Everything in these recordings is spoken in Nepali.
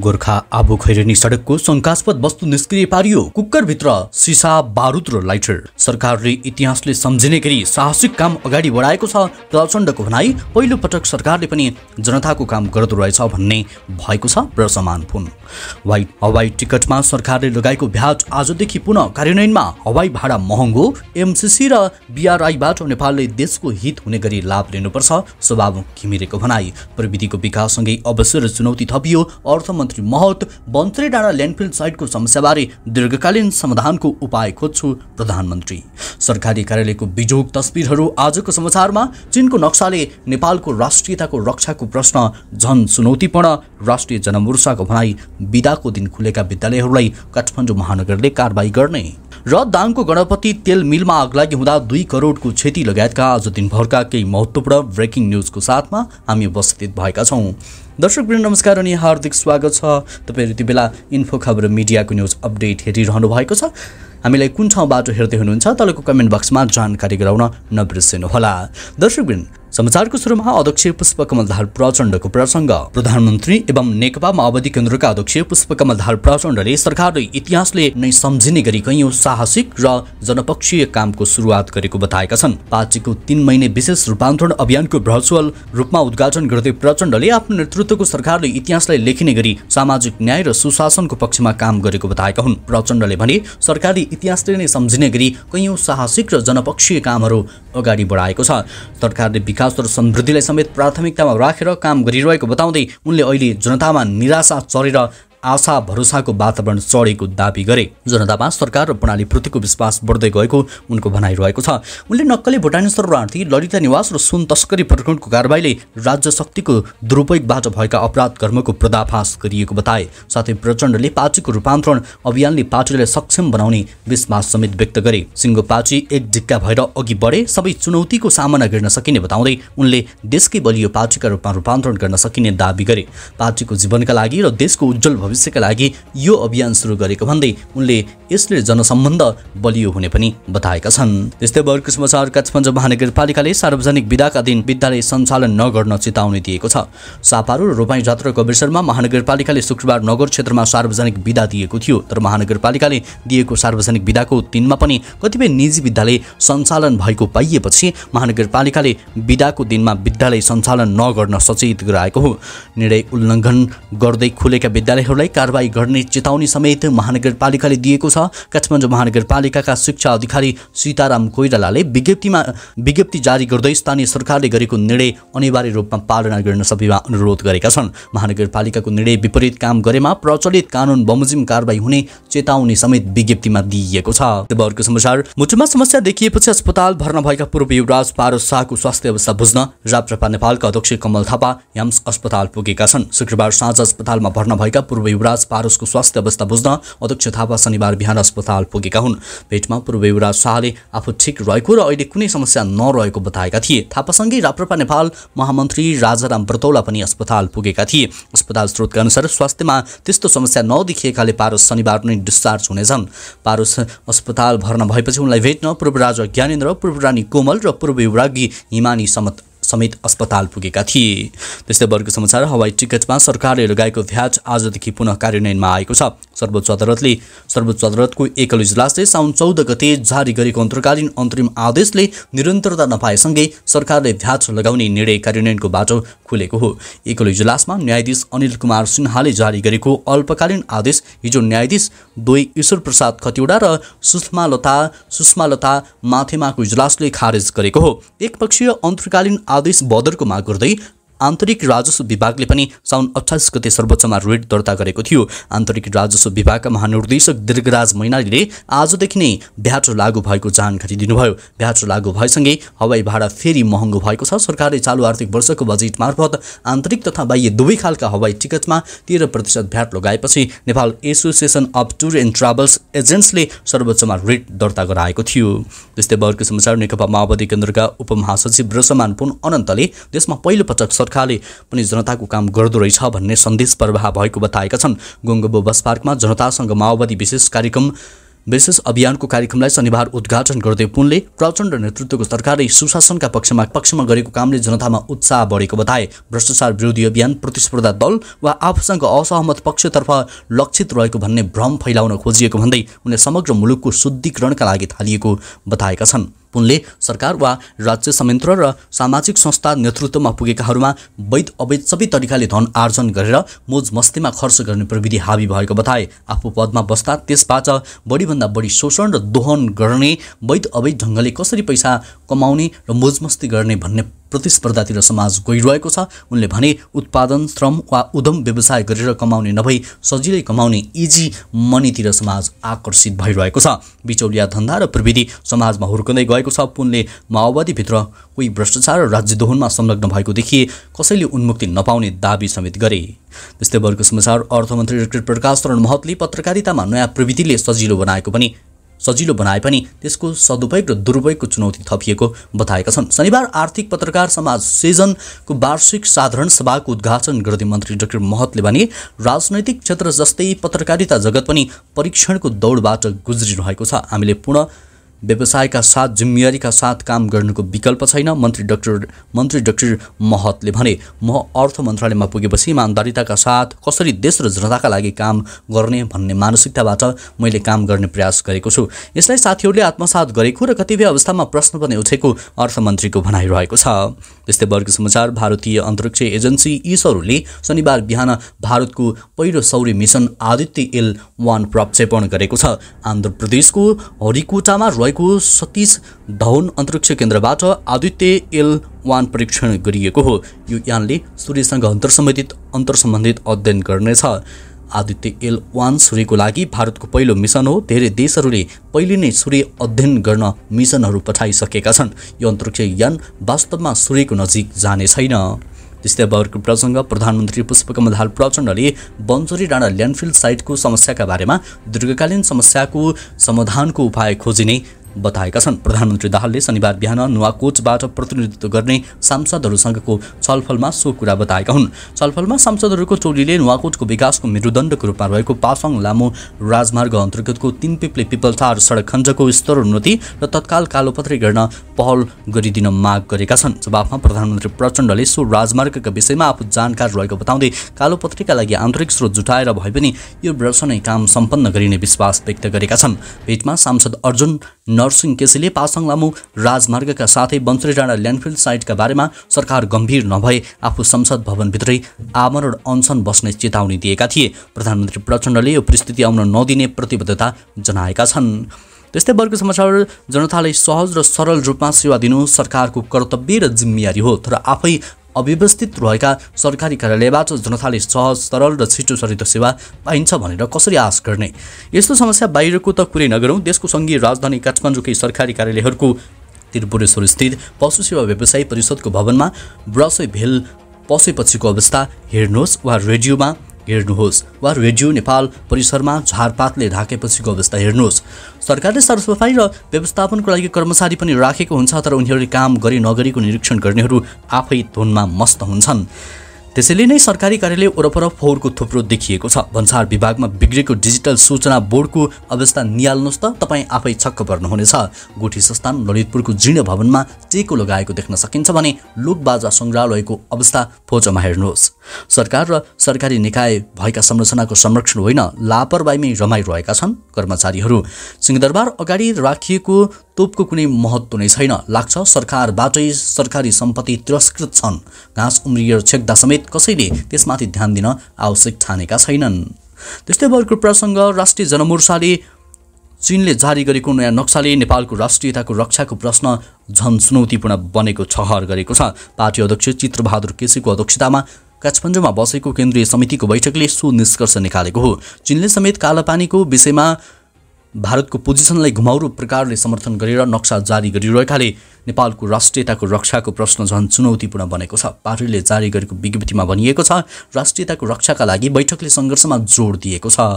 गोर्खा आबु खैरेनी सडकको शङ्कास्पद वस्तु निष्क्रिय पारियो कुकरभित्र सिसा बारुद र लाइटर सरकारले इतिहासले सम्झिने गरी साहसिक काम अगाडि बढाएको छ प्रचण्डको भनाई पहिलो पटक सरकारले पनि जनताको काम गर्दो रहेछ भन्ने भएको छ र फोन हवाई टिकटमा सरकारले लगाएको भ्याट आजदेखि पुनः कार्यान्वयनमा हवाई भाडा महँगो एमसिसी र बिआरआईबाट नेपालले देशको हित हुने गरी लाभ लिनुपर्छ स्वभाव घिमिरेको भनाई प्रविधिको विकाससँगै अवसर र चुनौती थपियो अर्थ मन्त्री महत बन्त्रे डाँडा ल्यान्डफिल्ड साइटको समस्याबारे दीर्घकालीन समाधानको उपाय खोज्छु प्रधानमन्त्री सरकारी कार्यालयको बिजोग तस्विरहरू आजको समाचारमा चिनको नक्साले नेपालको राष्ट्रियताको रक्षाको प्रश्न झन चुनौतीपूर्ण राष्ट्रिय जनमोर्चाको भनाई बिदाको दिन खुलेका विद्यालयहरूलाई काठमाडौँ महानगरले कारवाही गर्ने र दाङको गणपति तेल मिलमा आग लागि हुँदा दुई करोडको क्षति लगायतका आज दिनभरका केही महत्त्वपूर्ण ब्रेकिङ न्युजको साथमा हामी उपस्थित भएका छौँ दर्शक दर्शकवृन्द नमस्कार अनि हार्दिक स्वागत छ तपाईँहरू यति बेला इन्फो खबर मिडियाको न्युज अपडेट हेरिरहनु भएको छ हामीलाई कुन ठाउँबाट हेर्दै हुनुहुन्छ तलको कमेन्ट बक्समा जानकारी गराउन नबिर्सिनुहोला दर्शकवृन्द समाचारको सुरुमा अध्यक्ष पुष्पकमल धार प्रचण्डको प्रसङ्ग प्रधानमन्त्री एवं नेकपा माओवादी केन्द्रका अध्यक्ष पुष्पकमल धार प्रचण्डले सरकारले इतिहासले नै सम्झिने गरी कैयौं साहसिक र जनपक्षीय कामको सुरुवात गरेको बताएका छन् पार्टीको तीन महिने विशेष रूपान्तरण अभियानको भर्चुअल रूपमा उद्घाटन गर्दै प्रचण्डले आफ्नो नेतृत्वको सरकारले इतिहासलाई लेखिने गरी सामाजिक न्याय र सुशासनको पक्षमा काम गरेको बताएका हुन् प्रचण्डले भने सरकारले इतिहासले नै सम्झिने गरी कैयौं साहसिक र जनपक्षीय कामहरू अगाडि बढाएको छ सरकारले विकास र समृद्धिलाई समेत प्राथमिकतामा राखेर काम गरिरहेको बताउँदै उनले अहिले जनतामा निराशा चढेर आशा भरोसाको वातावरण चढेको दावी गरे जनतामा सरकार र प्रणालीप्रतिको विश्वास बढ्दै गएको उनको भनाइ रहेको छ उनले नक्कली भुटानेश्वर शरणार्थी ललिता निवास र सुन तस्करी प्रकरणको कारवाहीले राज्य शक्तिको दुरुपयोगबाट भएका अपराध कर्मको पर्दाफास गरिएको बताए साथै प्रचण्डले पार्टीको रूपान्तरण अभियानले पार्टीलाई सक्षम बनाउने विश्वास समेत व्यक्त गरे सिङ्गो पार्टी एक ढिक्का भएर अघि बढे सबै चुनौतीको सामना गर्न सकिने बताउँदै उनले देशकै बलियो पार्टीका रूपमा रूपान्तरण गर्न सकिने दावी गरे पार्टीको जीवनका लागि र देशको उज्जवल भविष्यका लागि यो अभियान सुरु गरेको भन्दै उनले यसले जनसम्बन्ध बलियो हुने पनि बताएका छन् त्यस्तै वर्ग समाचार काठमाडौँ महानगरपालिकाले सार्वजनिक विधाका दिन विद्यालय सञ्चालन नगर्न चेतावनी दिएको छ सापारो र रोपाई जात्राको अवसरमा महानगरपालिकाले शुक्रबार नगर क्षेत्रमा सार्वजनिक विधा दिएको थियो तर महानगरपालिकाले दिएको सार्वजनिक विधाको दिनमा पनि कतिपय निजी विद्यालय सञ्चालन भएको पाइएपछि महानगरपालिकाले विधाको दिनमा विद्यालय सञ्चालन नगर्न सचेत गराएको हो निर्णय उल्लङ्घन गर्दै खुलेका विद्यालयहरूलाई अधिकारीहरूलाई कारवाही गर्ने चेतावनी समेत महानगरपालिकाले दिएको छ काठमाडौँ महानगरपालिकाका शिक्षा अधिकारी सीताराम कोइरालाले विज्ञप्तिमा विज्ञप्ति जारी गर्दै स्थानीय सरकारले गरेको निर्णय अनिवार्य रूपमा पालना गर्न सबैमा अनुरोध गरेका छन् महानगरपालिकाको निर्णय विपरीत काम गरेमा प्रचलित कानुन बमोजिम कारवाही हुने चेतावनी समेत विज्ञप्तिमा दिइएको छ मुटुमा समस्या देखिएपछि अस्पताल भर्ना भएका पूर्व युवराज पारो शाहको स्वास्थ्य अवस्था बुझ्न राप्रपा नेपालका अध्यक्ष कमल थापा याम्स अस्पताल पुगेका छन् शुक्रबार साँझ अस्पतालमा भर्ना भएका पूर्व युवराज पारोसको स्वास्थ्य अवस्था बुझ्न अध्यक्ष थापा शनिबार बिहान अस्पताल पुगेका हुन् भेटमा पूर्व युवराज शाहले आफू ठिक रहेको र अहिले कुनै समस्या नरहेको बताएका थिए थापासँगै राप्रपा नेपाल महामन्त्री राजाराम ब्रतौला पनि अस्पताल पुगेका थिए अस्पताल स्रोतका अनुसार स्वास्थ्यमा त्यस्तो समस्या नदेखिएकाले पारोस शनिबार नै डिस्चार्ज हुनेछन् पारोस अस्पताल भर्ना भएपछि उनलाई भेट्न पूर्व राजा ज्ञानेन्द्र पूर्व रानी कोमल र पूर्व युवरागी हिमानी समत समेत अस्पताल पुगेका थिए त्यस्तै वर्ग समाचार हवाई टिकटमा सरकारले लगाएको भ्याज आजदेखि पुनः कार्यान्वयनमा आएको छ सर्वोच्च अदालतले सर्वोच्च अदालतको एकल इजलासले साउन चौध गते जारी गरेको अन्तर्कालीन अन्तरिम आदेशले निरन्तरता नपाएसँगै सरकारले भ्याज लगाउने निर्णय कार्यान्वयनको बाटो खुलेको हो एकल इजलासमा न्यायाधीश अनिल कुमार सिन्हाले जारी गरेको अल्पकालीन आदेश हिजो न्यायाधीश दुई ईश्वर प्रसाद खतिवडा र सुषमालता सुषमालता माथेमाको इजलासले खारेज गरेको हो एकपक्षीय अन्तर्कालीन आदेश को माग करते आन्तरिक राजस्व विभागले पनि साउन अठाइस गते सर्वोच्चमा रेड दर्ता गरेको थियो आन्तरिक राजस्व विभागका महानिर्देशक दीर्घराज मैनालीले आजदेखि नै भ्याट लागू भएको जानकारी दिनुभयो भ्याट लागू भएसँगै हवाई भाडा फेरि महँगो भएको छ सरकारले चालु आर्थिक वर्षको बजेट मार्फत आन्तरिक तथा बाह्य दुवै खालका हवाई टिकटमा तेह्र प्रतिशत भ्याट लगाएपछि Nepal association of tour and travels एजेन्ट्सले सर्वोच्चमा रेट दर्ता गराएको थियो त्यस्तै वर्ग समाचार नेकपा माओवादी केन्द्रका उपमहासचिव रसमान पुन अनन्तले देशमा पहिलोपटक सरकार गोर्खाले पनि जनताको काम गर्दो रहेछ भन्ने सन्देश प्रवाह भएको बताएका छन् गुङ्गबो बस पार्कमा जनतासँग माओवादी विशेष कार्यक्रम विशेष अभियानको कार्यक्रमलाई शनिबार उद्घाटन गर्दै पुनले प्रचण्ड नेतृत्वको सरकारले सुशासनका पक्षमा पक्षमा गरेको कामले जनतामा उत्साह बढेको बताए भ्रष्टाचार विरोधी अभियान प्रतिस्पर्धा दल वा आफूसँग असहमत पक्षतर्फ लक्षित रहेको भन्ने भ्रम फैलाउन खोजिएको भन्दै उनले समग्र मुलुकको शुद्धिकरणका लागि थालिएको बताएका छन् पुनले सरकार वा राज्य संयन्त्र र सामाजिक संस्था नेतृत्वमा पुगेकाहरूमा वैध अवैध सबै तरिकाले धन आर्जन गरेर मोज मस्तीमा खर्च गर्ने प्रविधि हावी भएको बताए आफू पदमा बस्दा त्यसबाट बढीभन्दा बढी शोषण र दोहन गर्ने वैध अवैध ढङ्गले कसरी पैसा कमाउने र मोजमस्ती गर्ने भन्ने प्रतिस्पर्धातिर समाज गइरहेको छ उनले भने उत्पादन श्रम वा उद्यम व्यवसाय गरेर कमाउने नभई सजिलै कमाउने इजी मनीतिर समाज आकर्षित भइरहेको छ बिचौलिया धन्दा र प्रविधि समाजमा हुर्कँदै गएको छ पुनले माओवादीभित्र कोही भ्रष्टाचार र राज्य दोहनमा संलग्न भएको देखिए कसैले उन्मुक्ति नपाउने दावी समेत गरे त्यस्तै वर्ग समाचार अर्थमन्त्री डाक्टर प्रकाश शरण महतले पत्रकारितामा नयाँ प्रविधिले सजिलो बनाएको पनि सजिलो बनाए पनि त्यसको सदुपयोग र दुरुपयोगको चुनौती थपिएको बताएका छन् शनिबार आर्थिक पत्रकार समाज सेजनको वार्षिक साधारण सभाको उद्घाटन गर्दै मन्त्री डाक्टर महतले भने राजनैतिक क्षेत्र जस्तै पत्रकारिता जगत पनि परीक्षणको दौडबाट गुज्रिरहेको छ हामीले पुनः व्यवसायका साथ जिम्मेवारीका साथ काम गर्नुको विकल्प छैन मन्त्री डाक्टर मन्त्री डाक्टर महतले भने म अर्थ मन्त्रालयमा पुगेपछि इमान्दारिताका साथ कसरी देश र जनताका लागि काम गर्ने भन्ने मानसिकताबाट मैले काम गर्ने प्रयास गरेको छु यसलाई साथीहरूले आत्मसात गरेको र कतिपय अवस्थामा प्रश्न पनि उठेको अर्थमन्त्रीको भनाइरहेको छ त्यस्तै वर्ग समाचार भारतीय अन्तरिक्ष एजेन्सी इसरोले शनिबार बिहान भारतको पहिलो सौर्य मिसन आदित्य एल वान प्रक्षेपण गरेको छ आन्ध्र प्रदेशको हरिकोटामा रहेको भएको सतीश धवन अन्तरिक्ष केन्द्रबाट आदित्य एल वान परीक्षण गरिएको हो यो यानले सूर्यसँग अन्तर सम्बन्धित अध्ययन गर्नेछ आदित्य एल वान सूर्यको लागि भारतको पहिलो मिसन हो धेरै देशहरूले पहिले नै सूर्य अध्ययन गर्न मिसनहरू पठाइसकेका छन् यो अन्तरिक्ष यान वास्तवमा सूर्यको नजिक जाने छैन त्यस्तै अब अर्को प्रसङ्ग प्रधानमन्त्री पुष्पकमल हाल प्रचण्डले बन्चोरी डाँडा ल्यान्डफिल्ड साइटको समस्याका बारेमा दीर्घकालीन समस्याको समाधानको उपाय खोजिने बताएका छन् प्रधानमन्त्री दाहालले शनिबार बिहान नुवाकोटबाट प्रतिनिधित्व गर्ने सांसदहरूसँगको छलफलमा सो कुरा बताएका हुन् छलफलमा सांसदहरूको टोलीले नुवाकोटको विकासको मेरुदण्डको रूपमा रहेको पासाङ लामो राजमार्ग अन्तर्गतको तिन पिप्ले पिपलथार सडक खण्डको स्तरोन्नति र तत्काल कालोपत्री गर्न पहल गरिदिन माग गरेका छन् जवाफमा प्रधानमन्त्री प्रचण्डले सो राजमार्गका विषयमा आफू जानकार रहेको बताउँदै कालोपत्रीका लागि आन्तरिक स्रोत जुटाएर भए पनि यो वर्ष नै काम सम्पन्न गरिने विश्वास व्यक्त गरेका छन् भेटमा सांसद अर्जुन नरसिंह केसीले पासाङ लामु राजमार्गका साथै बन्सरी डाँडा ल्यान्डफिल्ड साइटका बारेमा सरकार गम्भीर नभए आफू संसद भवनभित्रै आमरण अनसन बस्ने चेतावनी दिएका थिए प्रधानमन्त्री प्रचण्डले यो परिस्थिति आउन नदिने प्रतिबद्धता जनाएका छन् त्यस्तै वर्ग समाचार जनतालाई सहज र सरल रूपमा सेवा दिनु सरकारको कर्तव्य र जिम्मेवारी हो तर आफै अव्यवस्थित रहेका सरकारी कार्यालयबाट जनताले सहज सरल र छिटो सरिदो सेवा पाइन्छ भनेर कसरी आश गर्ने यस्तो समस्या बाहिरको त कुरै नगरौँ देशको सङ्घीय राजधानी काठमाडौँकै सरकारी कार्यालयहरूको त्रिपुरेश्वरस्थित पशु सेवा व्यवसायी परिषदको भवनमा ब्रसै भेल पसेपछिको अवस्था हेर्नुहोस् वा रेडियोमा हेर्नुहोस् वा रेडियो नेपाल परिसरमा झारपातले ढाकेपछिको अवस्था हेर्नुहोस् सरकारले सरसफाइ र व्यवस्थापनको लागि कर्मचारी पनि राखेको हुन्छ तर उनीहरूले काम गरी नगरीको निरीक्षण गर्नेहरू आफै धुनमा मस्त हुन्छन् त्यसैले नै सरकारी कार्यालय वरपर फोहोरको थुप्रो देखिएको छ भन्सार विभागमा बिग्रेको डिजिटल सूचना बोर्डको अवस्था निहाल्नुहोस् त तपाईँ आफै छक्क पर्नुहुनेछ गोठी संस्थान ललितपुरको जीर्ण भवनमा टेको लगाएको देख्न सकिन्छ भने लोकबाजा सङ्ग्रहालयको अवस्था फोचोमा हेर्नुहोस् सरकार र सरकारी निकाय भएका संरचनाको संरक्षण होइन लापरवाहीमै रमाइरहेका छन् कर्मचारीहरू सिंहदरबार अगाडि राखिएको तोपको कुनै महत्त्व नै छैन लाग्छ सरकारबाटै सरकारी सम्पत्ति तिरस्कृत छन् घाँस उम्रिएर छेक्दा समेत बाहेक कसैले त्यसमाथि ध्यान दिन आवश्यक ठानेका छैनन् त्यस्तै वर्गको प्रसङ्ग राष्ट्रिय जनमोर्चाले चीनले जारी गरेको नयाँ नक्साले नेपालको राष्ट्रियताको रक्षाको प्रश्न झन चुनौतीपूर्ण बनेको छहर गरेको छ पार्टी अध्यक्ष चित्रबहादुर केसीको अध्यक्षतामा काठमाडौँमा बसेको केन्द्रीय समितिको बैठकले सो निष्कर्ष निकालेको हो चीनले समेत कालापानीको विषयमा भारतको पोजिसनलाई घुमाउरो प्रकारले समर्थन गरेर नक्सा जारी गरिरहेकाले नेपालको राष्ट्रियताको रक्षाको प्रश्न झन् चुनौतीपूर्ण बनेको छ पार्टीले जारी गरेको विज्ञप्तिमा भनिएको छ राष्ट्रियताको रक्षाका लागि बैठकले सङ्घर्षमा जोड दिएको छ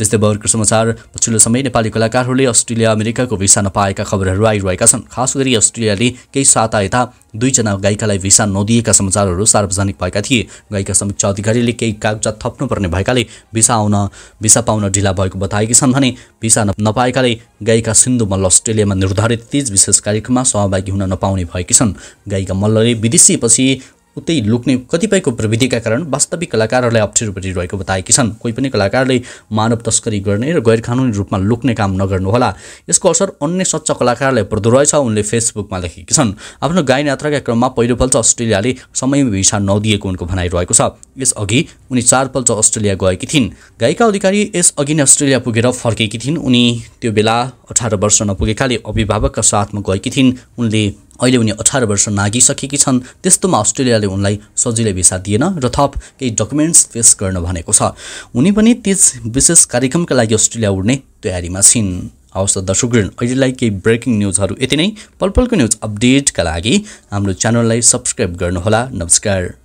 त्यस्तै बर्को समाचार पछिल्लो समय नेपाली कलाकारहरूले अस्ट्रेलिया अमेरिकाको भिसा नपाएका खबरहरू आइरहेका छन् खास गरी अस्ट्रेलियाले केही साता यता दुईजना गायिकालाई भिसा नदिएका समाचारहरू सार्वजनिक भएका थिए गायिका समीक्षा अधिकारीले केही कागजात थप्नुपर्ने भएकाले भिसा आउन भिसा पाउन ढिला भएको बताएकी छन् भने भिसा नपाएकाले गायिका सिन्धु मल्ल अस्ट्रेलियामा निर्धारित तिज विशेष कार्यक्रममा सहभागी हुन नपाउने भएकी छन् गायिका मल्लले विदेशीपछि उतै लुक्ने कतिपयको प्रविधिका कारण वास्तविक कलाकारहरूलाई अप्ठ्यारो परिरहेको बताएकी छन् कोही पनि कलाकारले मानव तस्करी गर्ने र गैर कानुनी रूपमा लुक्ने काम नगर्नुहोला यसको असर अन्य सच्चा कलाकारलाई पर्दो रहेछ उनले फेसबुकमा लेखेकी छन् आफ्नो गायन यात्राका क्रममा पहिलोपल्ट अस्ट्रेलियाले समय भिसा नदिएको उनको भनाइरहेको छ यसअघि उनी चारपल्ट अस्ट्रेलिया गएकी थिइन् गायिका अधिकारी यसअघि नै अस्ट्रेलिया पुगेर फर्केकी थिइन् उनी त्यो बेला अठार वर्ष नपुगेकाले अभिभावकका साथमा गएकी थिइन् उनले अहिले उनी अठार वर्ष नागिसकेकी छन् त्यस्तोमा अस्ट्रेलियाले उनलाई सजिलै भिसा दिएन र थप केही डकुमेन्ट्स पेस गर्न भनेको छ उनी पनि त्यस विशेष कार्यक्रमका लागि अस्ट्रेलिया उड्ने तयारीमा छिन् हवस् त दर्शकगण अहिलेलाई केही ब्रेकिङ न्युजहरू यति नै पल पलको न्युज अपडेटका लागि हाम्रो च्यानललाई सब्सक्राइब गर्नुहोला नमस्कार